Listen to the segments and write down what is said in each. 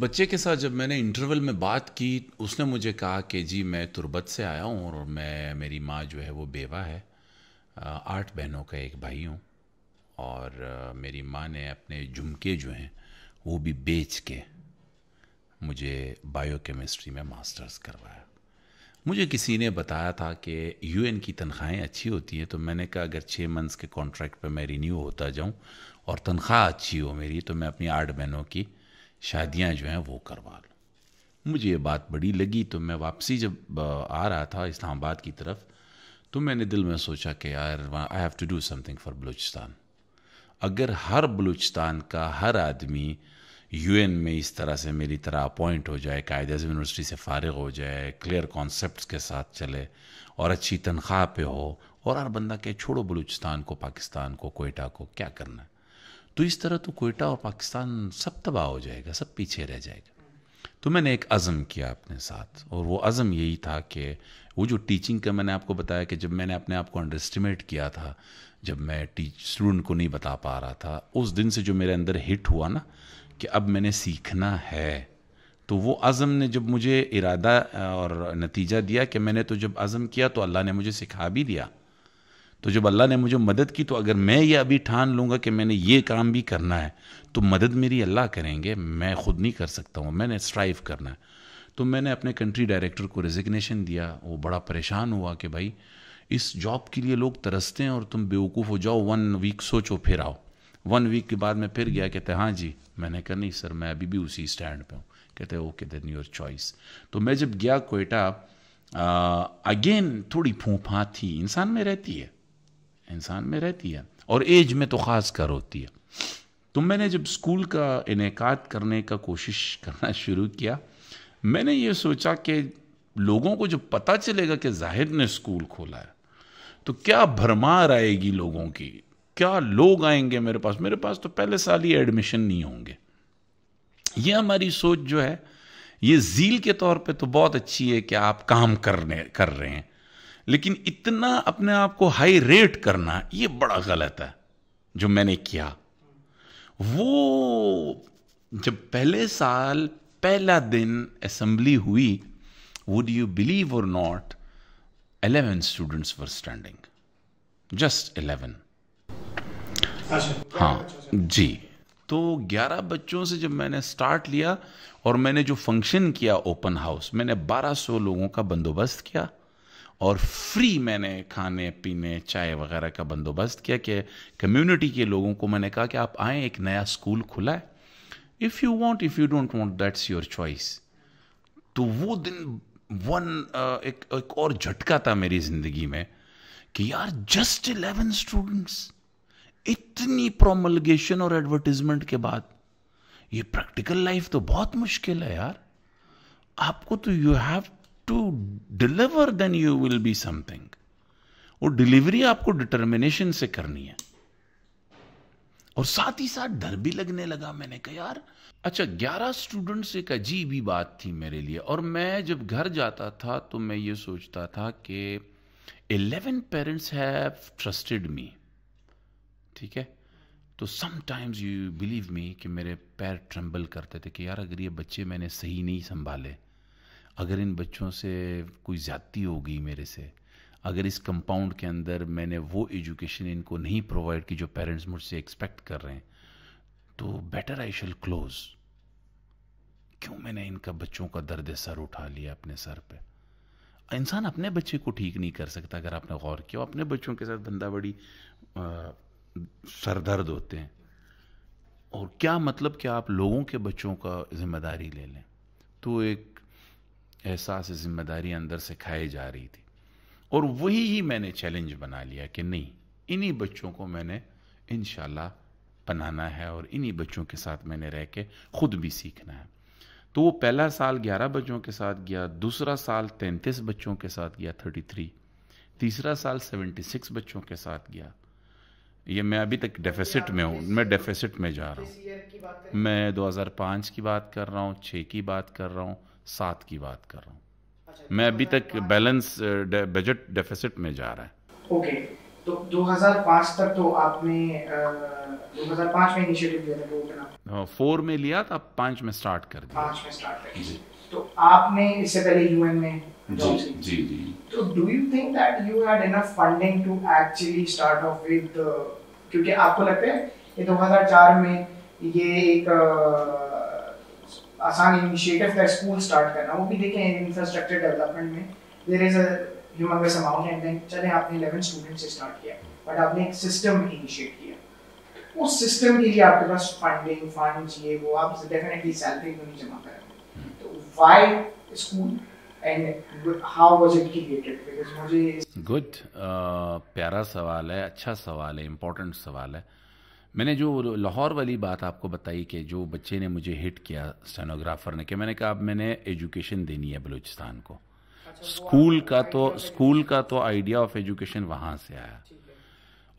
बच्चे के साथ जब मैंने इंटरवल में बात की उसने मुझे कहा कि जी मैं तुरबत से आया हूँ और मैं मेरी माँ जो है वो बेवा है आठ बहनों का एक भाई हूँ और मेरी माँ ने अपने झुमके जो हैं वो भी बेच के मुझे बायोकेमिस्ट्री में मास्टर्स करवाया मुझे किसी ने बताया था कि यूएन की तनख्वाहें अच्छी होती हैं तो मैंने कहा अगर छः मंथ्स के कॉन्ट्रैक्ट पर मैं रिन्यू होता जाऊं और तनख्वाह अच्छी हो मेरी तो मैं अपनी आठ बहनों की शादियाँ जो हैं वो करवा लूँ मुझे ये बात बड़ी लगी तो मैं वापसी जब आ रहा था इस्लामाबाद की तरफ तो मैंने दिल में सोचा कि यार I have to do something for Balochistan अगर हर बलूचिस्तान का हर आदमी यू में इस तरह से मेरी तरह अपॉइंट हो जाए कायद यूनिवर्सिटी से फारग हो जाए क्लियर कॉन्सेप्ट के साथ चले और अच्छी तनख्वाह पे हो और हर बंदा कहे छोड़ो बलूचिस्तान को पाकिस्तान को कोयटा को क्या करना है तो इस तरह तो कोयटा और पाकिस्तान सब तबाह हो जाएगा सब पीछे रह जाएगा तो मैंने एक अज़म किया अपने साथ और वो अज़म यही था कि वो जो टीचिंग का मैंने आपको बताया कि जब मैंने अपने आप को अंडर एस्टिमेट किया था जब मैं टीच स्टूडेंट को नहीं बता पा रहा था उस दिन से जो मेरे अंदर हिट हुआ ना कि अब मैंने सीखना है तो वो अज़म ने जब मुझे इरादा और नतीजा दिया कि मैंने तो जब अज़म किया तो अल्लाह ने मुझे सिखा भी दिया तो जब अल्लाह ने मुझे मदद की तो अगर मैं ये अभी ठान लूँगा कि मैंने ये काम भी करना है तो मदद मेरी अल्लाह करेंगे मैं खुद नहीं कर सकता हूँ मैंने स्ट्राइव करना है तो मैंने अपने कंट्री डायरेक्टर को रेजिग्नेशन दिया वो बड़ा परेशान हुआ कि भाई इस जॉब के लिए लोग तरसते हैं और तुम बेवकूफ़ हो जाओ वन वीक सोचो फिर आओ वन वीक के बाद मैं फिर गया कहते हाँ जी मैंने कहा नहीं सर मैं अभी भी उसी स्टैंड पे हूँ कहते ओके देन योर चॉइस तो मैं जब गया कोयटा अगेन थोड़ी फूफा थी इंसान में रहती है इंसान में रहती है और एज में तो ख़ास कर होती है तो मैंने जब स्कूल का इनका करने का कोशिश करना शुरू किया मैंने ये सोचा कि लोगों को जब पता चलेगा कि ज़ाहिर ने स्कूल खोला है तो क्या भरमार आएगी लोगों की क्या लोग आएंगे मेरे पास मेरे पास तो पहले साल ही एडमिशन नहीं होंगे ये हमारी सोच जो है ये जील के तौर पे तो बहुत अच्छी है कि आप काम करने कर रहे हैं लेकिन इतना अपने आप को हाई रेट करना ये बड़ा गलत है जो मैंने किया वो जब पहले साल पहला दिन असेंबली हुई would you believe or not eleven students were standing just eleven हाँ जी तो 11 बच्चों से जब मैंने स्टार्ट लिया और मैंने जो फंक्शन किया ओपन हाउस मैंने 1200 लोगों का बंदोबस्त किया और फ्री मैंने खाने पीने चाय वगैरह का बंदोबस्त किया कि कम्युनिटी के लोगों को मैंने कहा कि आप आए एक नया स्कूल खुला है if you want if you don't want that's your choice तो वो दिन वन एक एक और झटका था मेरी ज़िंदगी में कि यार जस्ट इलेवन स्टूडेंट्स इतनी प्रोमलगेशन और एडवर्टीजमेंट के बाद ये प्रैक्टिकल लाइफ तो बहुत मुश्किल है यार आपको तो you have to deliver then you will be something वो डिलीवरी आपको डिटर्मिनेशन से करनी है और साथ ही साथ डर भी लगने लगा मैंने कहा यार अच्छा ग्यारह स्टूडेंट्स एक अजीब ही बात थी मेरे लिए और मैं जब घर जाता था तो मैं ये सोचता था कि eleven parents have trusted me ठीक है तो समटाइम्स यू बिलीव मी कि मेरे पैर ट्रम्बल करते थे कि यार अगर ये बच्चे मैंने सही नहीं संभाले अगर इन बच्चों से कोई ज़्यादती होगी मेरे से अगर इस कंपाउंड के अंदर मैंने वो एजुकेशन इनको नहीं प्रोवाइड की जो पेरेंट्स मुझसे एक्सपेक्ट कर रहे हैं तो बेटर आई शेल क्लोज क्यों मैंने इनका बच्चों का दर्द सर उठा लिया अपने सर पे इंसान अपने बच्चे को ठीक नहीं कर सकता अगर आपने गौर किया अपने बच्चों के साथ बंदा बड़ी सरदर्द सर दर्द होते हैं और क्या मतलब कि आप लोगों के बच्चों का जिम्मेदारी ले लें तो एक एहसास जिम्मेदारी अंदर से खाए जा रही थी और वही ही मैंने चैलेंज बना लिया कि नहीं इन्हीं बच्चों को मैंने इन बनाना है और इन्हीं बच्चों के साथ मैंने रह के ख़ुद भी सीखना है तो वो पहला साल 11 बच्चों के साथ गया दूसरा साल 33 बच्चों के साथ गया 33 तीसरा साल 76 बच्चों के साथ गया ये मैं अभी तक डेफिसिट में हूँ मैं डेफिसिट में जा रहा हूँ मैं 2005 की बात कर रहा हूँ 6 की बात कर रहा हूँ सात की बात कर रहा हूँ अच्छा, मैं तो अभी तक बैलेंस बजट डेफिसिट में जा रहा है ओके तो 2005 तक तो आपने 2005 में इनिशिएटिव लिया था वो फोर हाँ, में लिया था पांच में स्टार्ट कर दिया पांच में स्टार्ट कर दिया तो आपने इससे पहले यूएन में जी जी जी तो do you think that you had enough funding to actually start off with क्योंकि आपको लगता है ये 2004 में ये एक आसान इनिशिएटिव का स्कूल स्टार्ट करना वो भी देखें इंफ्रास्ट्रक्चर डेवलपमेंट में there is humongous amount and then चले आपने 11 स्टूडेंट से स्टार्ट किया बट आपने एक सिस्टम इनिशिएट किया उस सिस्टम के लिए आपके पास फंडिंग फंड्स ये वो आप डेफिनेटली सैलरी को नहीं जमा करेंगे तो व्हाई स्कूल एंड हाउ मुझे गुड uh, प्यारा सवाल है अच्छा सवाल है इम्पोर्टेंट सवाल है मैंने जो लाहौर वाली बात आपको बताई कि जो बच्चे ने मुझे हिट किया स्टेनोग्राफर ने कि मैंने कहा अब मैंने एजुकेशन देनी है बलूचिस्तान को अच्छा, स्कूल तो का तो स्कूल का तो आइडिया ऑफ एजुकेशन वहाँ से आया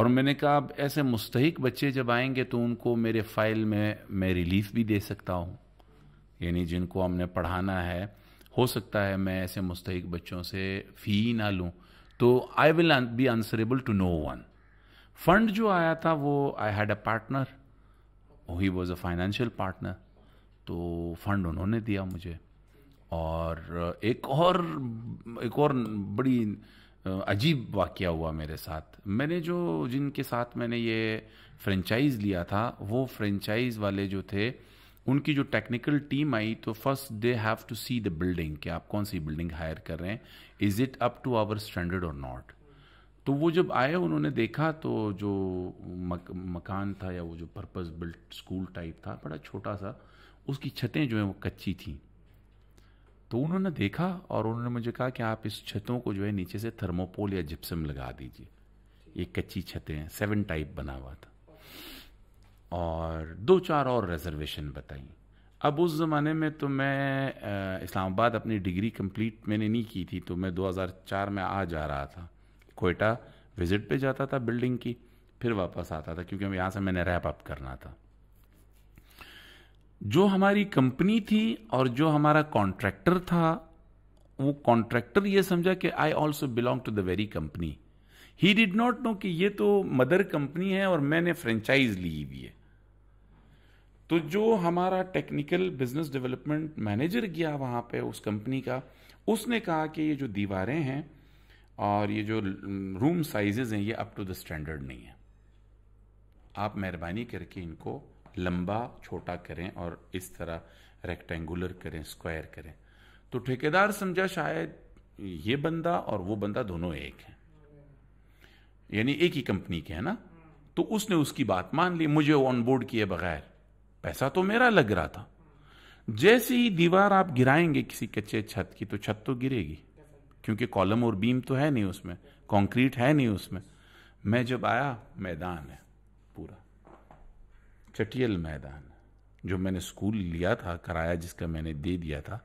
और मैंने कहा अब ऐसे मुस्तक बच्चे जब आएंगे तो उनको मेरे फाइल में मैं रिलीफ भी दे सकता हूँ यानी जिनको हमने पढ़ाना है हो सकता है मैं ऐसे मुस्तक बच्चों से फ़ी ना लूँ तो I will be answerable to no one fund जो आया था वो I had a partner he was a financial partner तो फंड उन्होंने दिया मुझे और एक और एक और बड़ी अजीब वाक़ हुआ मेरे साथ मैंने जो जिनके साथ मैंने ये फ्रेंचाइज़ लिया था वो फ्रेंचाइज वाले जो थे उनकी जो टेक्निकल टीम आई तो first they have to see the building कि आप कौन सी बिल्डिंग हायर कर रहे हैं is it up to our standard or not तो वो जब आए उन्होंने देखा तो जो मक, मकान था या वो जो पर्पज़ बिल्ट स्कूल टाइप था बड़ा छोटा सा उसकी छतें जो हैं वो कच्ची थी तो उन्होंने देखा और उन्होंने मुझे कहा कि आप इस छतों को जो है नीचे से थर्मोपोल या जिप्सम लगा दीजिए ये कच्ची छतें हैं सेवन टाइप बना हुआ था और दो चार और रिजर्वेशन बताई अब उस ज़माने में तो मैं इस्लामाबाद अपनी डिग्री कंप्लीट मैंने नहीं की थी तो मैं 2004 में आ जा रहा था कोयटा विजिट पे जाता था बिल्डिंग की फिर वापस आता था क्योंकि यहां से मैंने रैप अप करना था जो हमारी कंपनी थी और जो हमारा कॉन्ट्रैक्टर था वो कॉन्ट्रैक्टर ये समझा कि I also belong to the very company he did not know कि ये तो मदर कंपनी है और मैंने फ्रेंचाइज ली हुई है तो जो हमारा टेक्निकल बिजनेस डेवलपमेंट मैनेजर गया वहां पे उस कंपनी का उसने कहा कि ये जो दीवारें हैं और ये जो रूम साइजेज़ हैं ये अप टू द स्टैंडर्ड नहीं है आप मेहरबानी करके इनको लंबा छोटा करें और इस तरह रेक्टेंगुलर करें स्क्वायर करें तो ठेकेदार समझा शायद ये बंदा और वो बंदा दोनों एक हैं यानी एक ही कंपनी के है ना तो उसने उसकी बात मान ली मुझे ऑनबोर्ड किए बगैर पैसा तो मेरा लग रहा था जैसे ही दीवार आप गिराएंगे किसी कच्चे छत की तो छत तो गिरेगी क्योंकि कॉलम और बीम तो है नहीं उसमें कंक्रीट है नहीं उसमें मैं जब आया मैदान है पूरा चटियल मैदान जो मैंने स्कूल लिया था कराया जिसका मैंने दे दिया था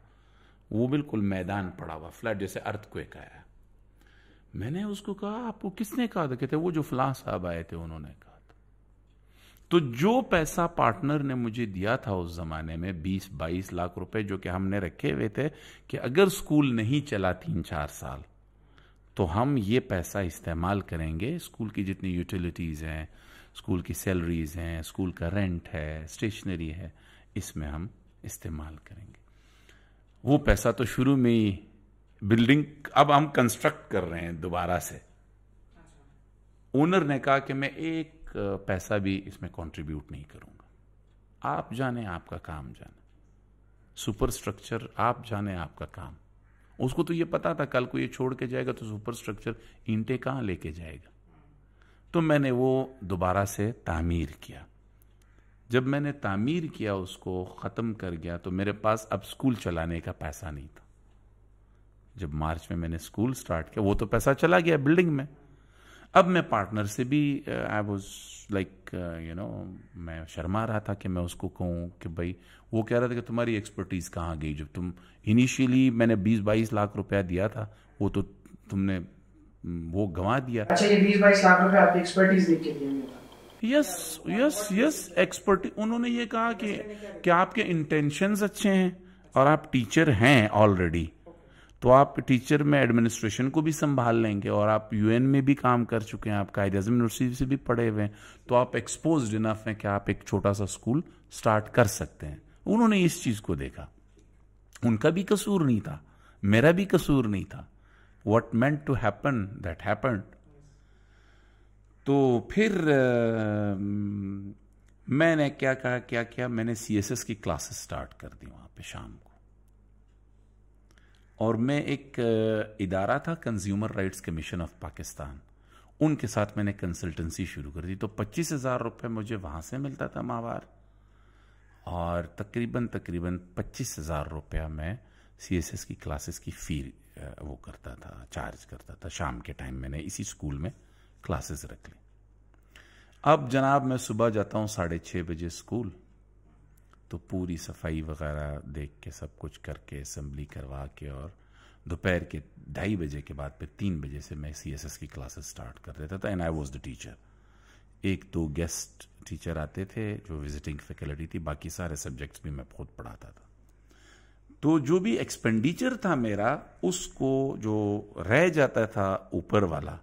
वो बिल्कुल मैदान पड़ा हुआ फ्लैट जैसे अर्थ को आया मैंने उसको कहा आपको किसने कहा था कहते वो जो फलां साहब आए थे उन्होंने कहा तो जो पैसा पार्टनर ने मुझे दिया था उस जमाने में 20-22 लाख रुपए जो कि हमने रखे हुए थे कि अगर स्कूल नहीं चला तीन चार साल तो हम ये पैसा इस्तेमाल करेंगे स्कूल की जितनी यूटिलिटीज़ हैं स्कूल की सैलरीज हैं स्कूल का रेंट है स्टेशनरी है इसमें हम इस्तेमाल करेंगे वो पैसा तो शुरू में ही बिल्डिंग अब हम कंस्ट्रक्ट कर रहे हैं दोबारा से ओनर ने कहा कि मैं एक पैसा भी इसमें कंट्रीब्यूट नहीं करूँगा आप जाने आपका काम जाने सुपर स्ट्रक्चर आप जाने आपका काम उसको तो ये पता था कल को ये छोड़ के जाएगा तो सुपर स्ट्रक्चर ईंटे कहाँ लेके जाएगा तो मैंने वो दोबारा से तामीर किया जब मैंने तामीर किया उसको ख़त्म कर गया तो मेरे पास अब स्कूल चलाने का पैसा नहीं था जब मार्च में मैंने स्कूल स्टार्ट किया वो तो पैसा चला गया बिल्डिंग में अब मैं पार्टनर से भी I was like you know मैं शर्मा रहा था कि मैं उसको कहूँ कि भाई वो कह रहा था कि तुम्हारी एक्सपर्टीज़ कहाँ गई जब तुम इनिशियली मैंने 20-22 लाख रुपया दिया था वो तो तुमने वो गंवा दिया अच्छा ये 20-22 लाख रुपया आपकी एक्सपर्टीज के लिए यस यस यस एक्सपर्टी उन्होंने ये कहा कि कि आपके इंटेंशंस अच्छे हैं और आप टीचर हैं ऑलरेडी तो आप टीचर में एडमिनिस्ट्रेशन को भी संभाल लेंगे और आप यूएन में भी काम कर चुके हैं आप कायदे अजम यूनिवर्सिटी से भी पढ़े हुए हैं तो आप एक्सपोज इनफ हैं कि आप एक छोटा सा स्कूल स्टार्ट कर सकते हैं उन्होंने इस चीज़ को देखा उनका भी कसूर नहीं था मेरा भी कसूर नहीं था what meant to happen that happen तो फिर आ, मैंने क्या कहा क्या किया मैंने सी की क्लासेस स्टार्ट कर दी वहां पे शाम को और मैं एक इदारा था consumer rights commission of Pakistan उनके साथ मैंने कंसल्टेंसी शुरू कर दी तो पच्चीस हज़ार रुपये मुझे वहाँ से मिलता था माहवार और तकरीबन तकरीबन पच्चीस हज़ार रुपया मैं सी एस एस की क्लासेस की फ़ी वो करता था चार्ज करता था शाम के टाइम मैंने इसी स्कूल में क्लासेस रख ली अब जनाब मैं सुबह जाता हूँ साढ़े छः बजे स्कूल तो पूरी सफाई वगैरह देख के सब कुछ करके असम्बली करवा के और दोपहर के ढाई बजे के बाद फिर तीन बजे से मैं सी एस एस की क्लासेस स्टार्ट कर देता था and I was the teacher एक दो गेस्ट टीचर आते थे जो विजिटिंग फैकल्टी थी बाकी सारे सब्जेक्ट्स भी मैं बहुत पढ़ाता था तो जो भी एक्सपेंडिचर था मेरा उसको जो रह जाता था ऊपर वाला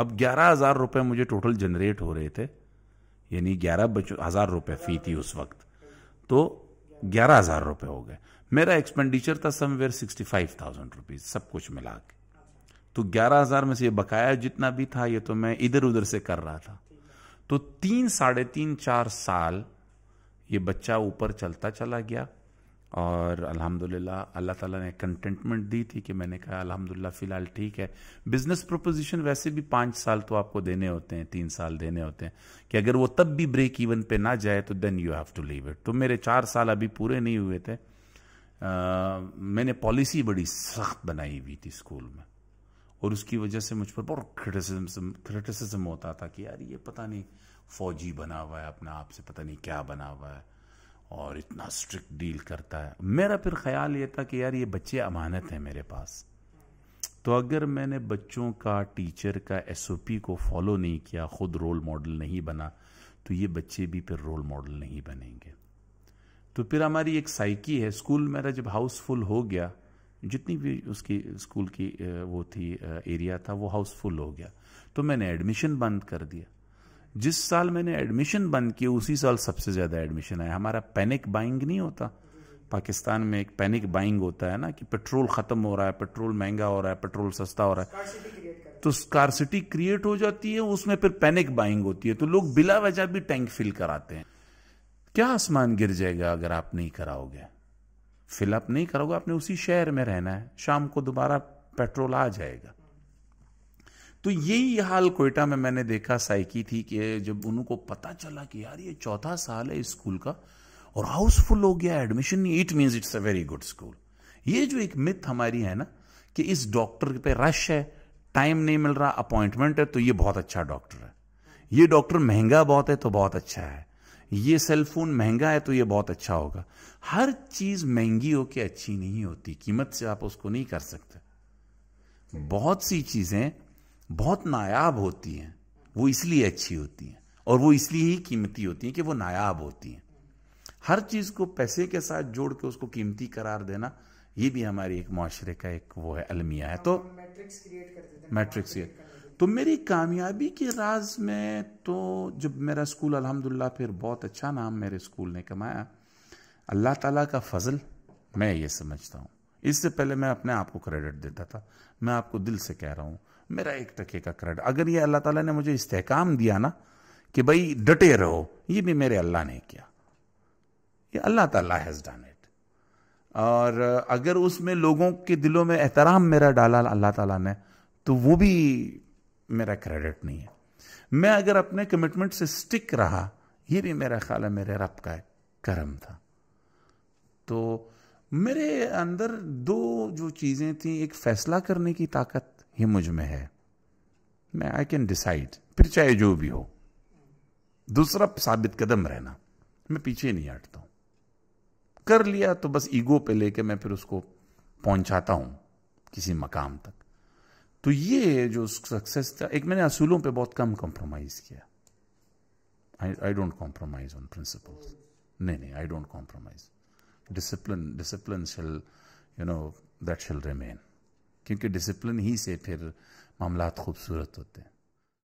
अब ग्यारह हज़ार रुपये मुझे टोटल जनरेट हो रहे थे यानी ग्यारह हज़ार रुपये फ़ी थी उस वक्त तो ग्यारह हजार रुपये हो गए मेरा एक्सपेंडिचर था somewhere sixty five thousand rupees सब कुछ मिला के तो ग्यारह हजार में से ये बकाया जितना भी था ये तो मैं इधर उधर से कर रहा था तो तीन साढ़े तीन चार साल ये बच्चा ऊपर चलता चला गया और अल्हम्दुलिल्लाह अल्लाह ताला ने कंटेंटमेंट दी थी कि मैंने कहा अल्हम्दुलिल्लाह फ़िलहाल ठीक है बिज़नेस प्रोपोजिशन वैसे भी पाँच साल तो आपको देने होते हैं तीन साल देने होते हैं कि अगर वो तब भी ब्रेक इवन पे ना जाए तो then you have to leave it तो मेरे चार साल अभी पूरे नहीं हुए थे आ, मैंने पॉलिसी बड़ी सख्त बनाई हुई थी स्कूल में और उसकी वजह से मुझ पर बहुत क्रिटिसिज्म क्रिटिसिज्म होता था कि यार ये पता नहीं फौजी बना हुआ है अपने आप से पता नहीं क्या बना हुआ है और इतना स्ट्रिक्ट डील करता है मेरा फिर ख्याल ये था कि यार ये बच्चे अमानत हैं मेरे पास तो अगर मैंने बच्चों का टीचर का एसओपी को फॉलो नहीं किया खुद रोल मॉडल नहीं बना तो ये बच्चे भी फिर रोल मॉडल नहीं बनेंगे तो फिर हमारी एक साइकी है स्कूल मेरा जब हाउसफुल हो गया जितनी भी उसकी स्कूल की वो थी एरिया था वो हाउसफुल हो गया तो मैंने एडमिशन बंद कर दिया जिस साल मैंने एडमिशन बंद किए उसी साल सबसे ज़्यादा एडमिशन आया हमारा पैनिक बाइंग नहीं होता पाकिस्तान में एक पैनिक बाइंग होता है ना कि पेट्रोल ख़त्म हो रहा है पेट्रोल महंगा हो रहा है पेट्रोल सस्ता हो रहा है तो स्कारसिटी क्रिएट हो जाती है उसमें फिर पैनिक बाइंग होती है तो लोग बिला वजह भी टैंक फिल कराते हैं क्या आसमान गिर जाएगा अगर आप नहीं कराओगे फिलअप नहीं करोगे आपने उसी शहर में रहना है शाम को दोबारा पेट्रोल आ जाएगा तो यही हाल कोयटा में मैंने देखा साइकी थी कि जब उनको पता चला कि यार ये चौथा साल है स्कूल का और हाउसफुल हो गया admission it means it's a very good school ये जो एक मिथ हमारी है ना कि इस डॉक्टर पे रश है टाइम नहीं मिल रहा अपॉइंटमेंट है तो ये बहुत अच्छा डॉक्टर है ये डॉक्टर महंगा बहुत है तो बहुत अच्छा है ये सेलफोन महंगा है तो ये बहुत अच्छा होगा हर चीज महंगी होके अच्छी नहीं होती कीमत से आप उसको नहीं कर सकते बहुत सी चीजें बहुत नायाब होती हैं वो इसलिए अच्छी होती हैं और वो इसलिए ही कीमती होती हैं कि वो नायाब होती हैं हर चीज़ को पैसे के साथ जोड़ के उसको कीमती करार देना ये भी हमारी एक माशरे का एक वो है अलमिया है तो मैट्रिक्स क्रिएट तो मेरी कामयाबी के राज में तो जब मेरा स्कूल अल्हम्दुलिल्लाह फिर बहुत अच्छा नाम मेरे स्कूल ने कमाया अल्लाह ताला का फजल मैं ये समझता हूँ इससे पहले मैं अपने आप को क्रेडिट देता था मैं आपको दिल से कह रहा हूँ मेरा एक टके का क्रेड अगर ये अल्लाह ताला ने मुझे इस्तेकाम दिया ना कि भाई डटे रहो ये भी मेरे अल्लाह ने किया ये अल्लाह ताला हैज डन इट और अगर उसमें लोगों के दिलों में एहतराम मेरा डाला अल्लाह ताला ने तो वो भी मेरा क्रेडिट नहीं है मैं अगर अपने कमिटमेंट से स्टिक रहा ये भी मेरा ख्याल है मेरे रब का करम था तो मेरे अंदर दो जो चीज़ें थी एक फैसला करने की ताकत ही मुझ में है मैं आई कैन डिसाइड फिर चाहे जो भी हो दूसरा साबित कदम रहना मैं पीछे नहीं हटता हूं कर लिया तो बस ईगो पे लेके मैं फिर उसको पहुंचाता हूं किसी मकाम तक तो ये जो सक्सेस था एक मैंने असूलों पे बहुत कम कॉम्प्रोमाइज किया I I don't compromise on principle नहीं नहीं I don't compromise discipline discipline shall you know that shall remain क्योंकि डिसिप्लिन ही से फिर मामला खूबसूरत होते हैं